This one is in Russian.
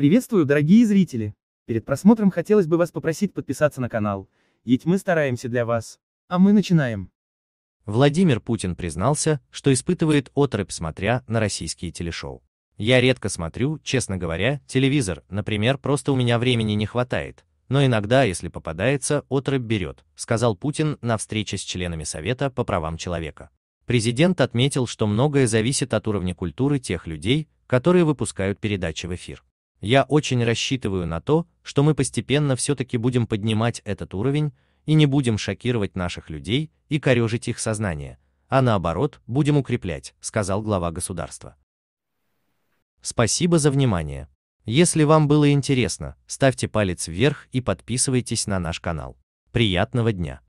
Приветствую, дорогие зрители! Перед просмотром хотелось бы вас попросить подписаться на канал, ведь мы стараемся для вас. А мы начинаем. Владимир Путин признался, что испытывает отрыв, смотря на российские телешоу. Я редко смотрю, честно говоря, телевизор, например, просто у меня времени не хватает, но иногда, если попадается, отрыв берет, сказал Путин на встрече с членами Совета по правам человека. Президент отметил, что многое зависит от уровня культуры тех людей, которые выпускают передачи в эфир. Я очень рассчитываю на то, что мы постепенно все-таки будем поднимать этот уровень и не будем шокировать наших людей и корежить их сознание, а наоборот, будем укреплять, сказал глава государства. Спасибо за внимание. Если вам было интересно, ставьте палец вверх и подписывайтесь на наш канал. Приятного дня!